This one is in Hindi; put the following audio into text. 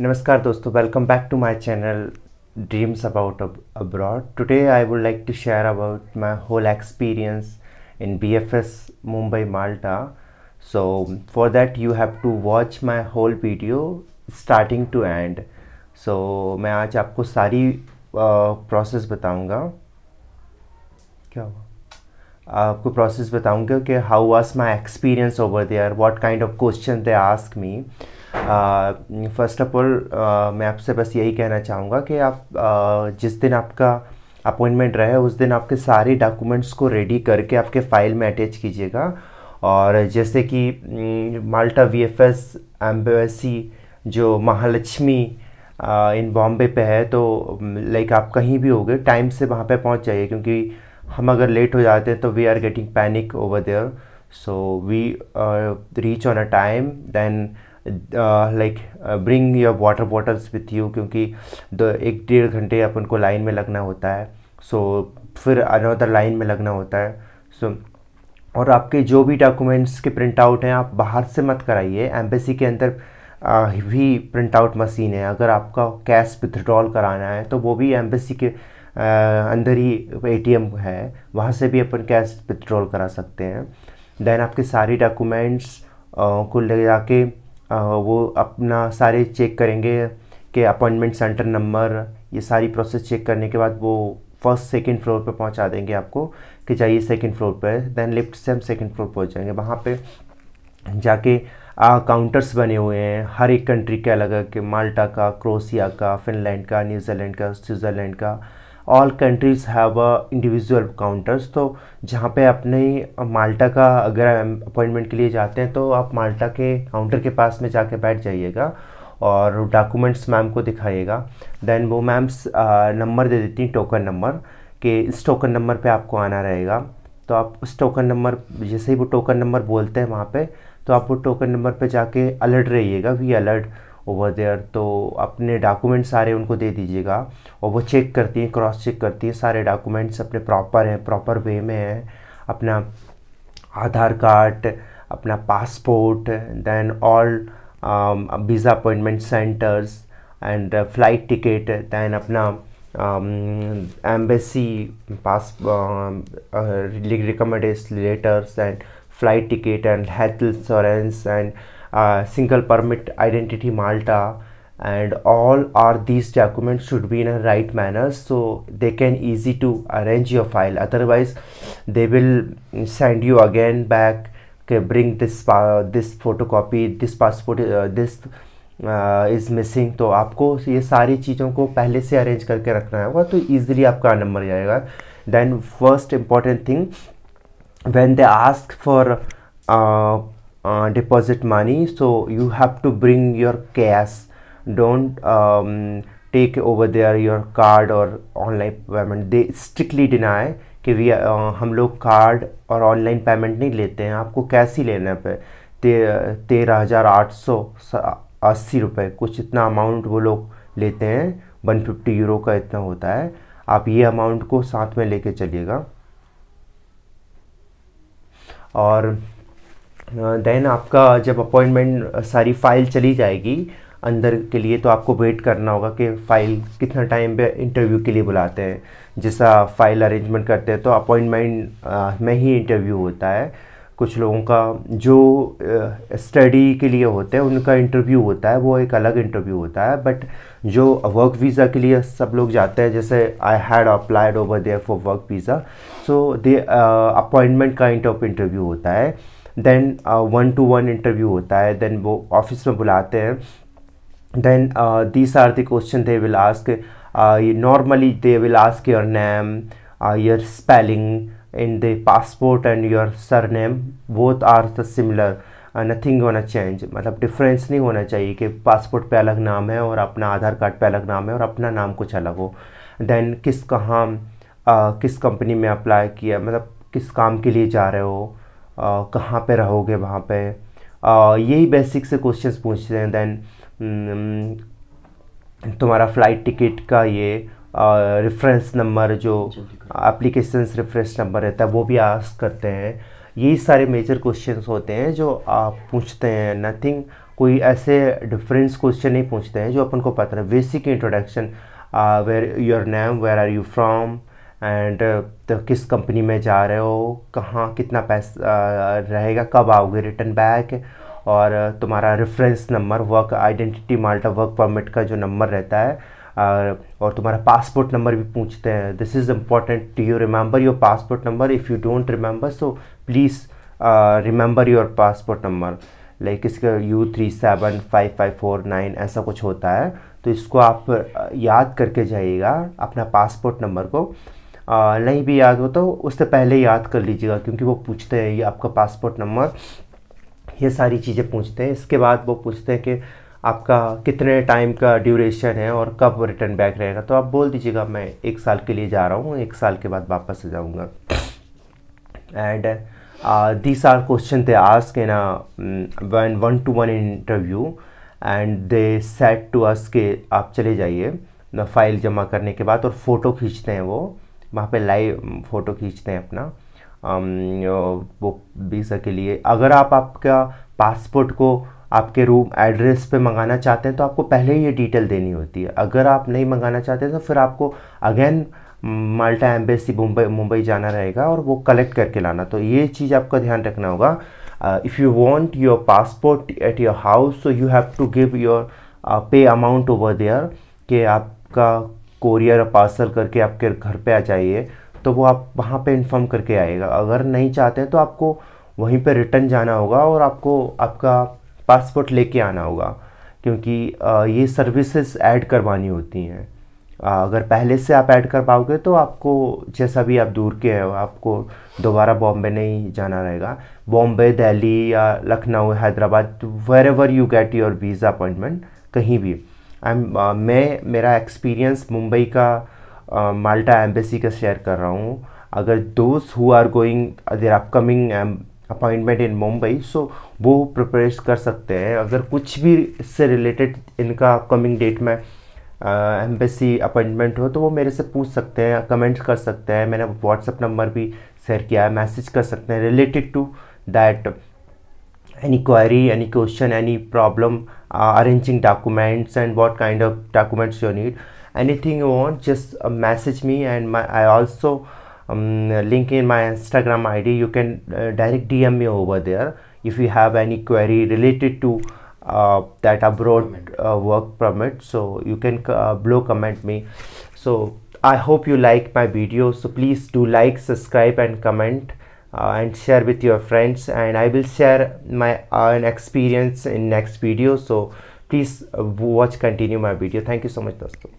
नमस्कार दोस्तों welcome back to my channel dreams about abroad today I would like to share about my whole experience in BFS Mumbai Malta so for that you have to watch my whole video starting to end so मैं आज आपको सारी प्रोसेस uh, बताऊंगा क्या हुआ आपको प्रोसेस बताऊंगा कि how was my experience over there what kind of question they ask me first of all मैं आपसे बस यही कहना चाहूँगा कि आप आ, uh, जिस दिन आपका अपॉइंटमेंट रहे उस दिन आपके सारे डॉक्यूमेंट्स को रेडी करके आपके फाइल में अटैच कीजिएगा और जैसे कि mm, Malta V F S embassy जो महालक्ष्मी uh, इन बॉम्बे पे है तो लाइक mm, आप कहीं भी हो गए टाइम से वहाँ पे पहुँच जाइए क्योंकि हम अगर लेट हो जाते हैं तो we are getting panic over there so we reach on a time then like bring your water bottles with you क्योंकि द एक डेढ़ घंटे अपन को लाइन में लगना होता है सो so, फिर अनदर लाइन में लगना होता है सो so, और आपके जो भी डॉक्यूमेंट्स के प्रिंट आउट हैं आप बाहर से मत कराइए एम्बेसी के अंदर भी प्रिंट आउट मशीन है अगर आपका कैश विथड्रॉल कराना है तो वो भी एम्बेसी के आ, अंदर ही एटीएम है वहाँ से भी अपन कैश विथड्रॉल करा सकते हैं देन आपके सारी डॉक्यूमेंट्स को ले जाके वो अपना सारे चेक करेंगे कि अपॉइंटमेंट सेंटर नंबर ये सारी प्रोसेस चेक करने के बाद वो फर्स्ट सेकेंड फ्लोर पे पहुंचा देंगे आपको कि जाइए सेकेंड फ्लोर पे देन लिफ्ट से हम सेकेंड फ्लोर पहुंच जाएंगे वहाँ पे जाके काउंटर्स बने हुए हैं हर एक कंट्री के अलग अलग माल्टा का क्रोसिया का फिनलैंड का न्यूजीलैंड का स्विट्ज़रलैंड का all countries have individual counters तो जहाँ पे अपने माल्टा का अगर अपॉइंटमेंट के लिए जाते हैं तो आप माल्टा के काउंटर के पास में जाके बैठ जाइएगा और डॉक्यूमेंट्स मैम को दिखाइएगा देन वो मैम नंबर दे देती हैं टोकन नंबर कि इस टोकन नंबर पे आपको आना रहेगा तो आप उस टोकन नंबर जैसे ही वो टोकन नंबर बोलते हैं वहाँ पे तो आप वो टोकन नंबर पे जाके अलर्ट रहिएगा वी अलर्ट ओवर देयर तो अपने डॉक्यूमेंट सारे उनको दे दीजिएगा और वो चेक करती हैं क्रॉस चेक करती हैं सारे डॉक्यूमेंट्स अपने प्रॉपर हैं प्रॉपर वे में हैं अपना आधार कार्ड अपना passport then all visa appointment centres and flight ticket than अपना एम्बेसी पास recommendation letters and flight ticket and health insurance and uh, single permit identity malta and all are these documents should be in a right manner so they can easy to arrange your file otherwise they will send you again back okay, bring this uh, this photocopy this passport uh, this uh, is missing तो आपको ये सारी चीज़ों को पहले से अरेंज करके रखना होगा तो ईजिली आपका नंबर जाएगा then first important thing when they ask for Uh, deposit money so you have to bring your cash don't um, take over there your card or online payment they strictly deny कि वी uh, हम लोग कार्ड और ऑनलाइन पेमेंट नहीं लेते हैं आपको कैसे ही लेना पे ते, तेरह हज़ार आठ सौ अस्सी रुपये कुछ इतना अमाउंट वो लोग लेते हैं वन फिफ्टी यूरो का इतना होता है आप ये अमाउंट को साथ में लेके चलिएगा और देन आपका जब अपॉइंटमेंट सारी फाइल चली जाएगी अंदर के लिए तो आपको वेट करना होगा कि फ़ाइल कितना टाइम पे इंटरव्यू के लिए बुलाते हैं जैसा फ़ाइल अरेंजमेंट करते हैं तो अपॉइंटमेंट में ही इंटरव्यू होता है कुछ लोगों का जो स्टडी के लिए होते हैं उनका इंटरव्यू होता है वो एक अलग इंटरव्यू होता है बट जो वर्क वीज़ा के लिए सब लोग जाते हैं जैसे I had applied over there for work visa so they appointment kind of interview होता है then one two one interview होता है देन वो ऑफिस में बुलाते हैं then this are the question they will ask normally they will ask your name your spelling the passport and your surname both are the similar nothing होना चेंज मतलब डिफरेंस नहीं होना चाहिए कि पासपोर्ट पे अलग नाम है और अपना आधार कार्ड पे अलग नाम है और अपना नाम कुछ अलग हो देन किस कहाँ uh, किस कंपनी में अप्लाई किया मतलब किस काम के लिए जा रहे हो कहाँ पे रहोगे वहाँ पे यही बेसिक से क्वेश्चंस पूछते हैं देन mm, तुम्हारा फ़्लाइट टिकट का ये रेफरेंस नंबर जो एप्लीकेशन रेफरेंस नंबर रहता है वो भी आस्क करते हैं यही सारे मेजर क्वेश्चंस होते हैं जो आप पूछते हैं नथिंग कोई ऐसे डिफरेंस क्वेश्चन नहीं पूछते हैं जो अपन को पता है basic introduction where your name where are you from and uh, तो किस कंपनी में जा रहे हो कहाँ कितना पैसा रहेगा कब आओगे रिटर्न बैक और uh, तुम्हारा reference number work identity Malta work permit का जो नंबर रहता है और तुम्हारा पासपोर्ट नंबर भी पूछते हैं this is important to you remember your passport number if you don't remember so please remember your passport number like इसका you three seven five five four nine ऐसा कुछ होता है तो इसको आप uh, याद करके जाइएगा अपना पासपोर्ट नंबर को आ, नहीं भी याद हो तो उससे पहले याद कर लीजिएगा क्योंकि वो पूछते हैं ये आपका पासपोर्ट नंबर ये सारी चीज़ें पूछते हैं इसके बाद वो पूछते हैं कि आपका कितने टाइम का ड्यूरेशन है और कब रिटर्न बैक रहेगा तो आप बोल दीजिएगा मैं एक साल के लिए जा रहा हूँ एक साल के बाद वापस आ जाऊँगा and this are question they आज के ना one one two one interview and they set to us के आप चले जाइए फाइल जमा करने के बाद और फ़ोटो खींचते हैं वो वहाँ पे लाइव फ़ोटो खींचते हैं अपना वो वीज़ा के लिए अगर आप आपका पासपोर्ट को आपके रूम एड्रेस पे मंगाना चाहते हैं तो आपको पहले ही ये डिटेल देनी होती है अगर आप नहीं मंगाना चाहते तो फिर आपको again Malta embassy Mumbai Mumbai जाना रहेगा और वो कलेक्ट करके लाना तो ये चीज़ आपका ध्यान रखना होगा if you want your passport at your house so you have to give your pay amount over there कि आपका कोरियर पार्सल करके आपके घर पे आ जाइए तो वो आप वहाँ पे इन्फॉर्म करके आएगा अगर नहीं चाहते हैं तो आपको वहीं पे रिटर्न जाना होगा और आपको आपका पासपोर्ट लेके आना होगा क्योंकि ये सर्विसेज ऐड करवानी होती हैं अगर पहले से आप ऐड कर पाओगे तो आपको जैसा भी आप दूर के हैं आपको दोबारा बॉम्बे नहीं जाना रहेगा बॉम्बे दिल्ली या Lucknow Hyderabad wherever you get your visa appointment कहीं भी आई एम uh, मैं मेरा एक्सपीरियंस मुंबई का uh, माल्टा एम्बेसी का शेयर कर रहा हूँ अगर दोस्त who are going there upcoming appointment in Mumbai so वो प्रिपरेश कर सकते हैं अगर कुछ भी इससे रिलेटेड इनका अपकमिंग डेट में एम्बेसी uh, अपॉइंटमेंट हो तो वो मेरे से पूछ सकते हैं कमेंट कर सकते हैं मैंने व्हाट्सअप नंबर भी शेयर किया है मैसेज कर सकते हैं related to that any query any question any problem uh, arranging documents and what kind of documents you need anything you want just uh, message me and my i also um, link in my instagram id you can uh, direct dm me over there if you have any query related to uh, that abroad uh, work permit so you can uh, blow comment me so i hope you like my video so please do like subscribe and comment uh, and share with your friends and i will share my own uh, experience in next video so please uh, watch continue my video thank you so much dosto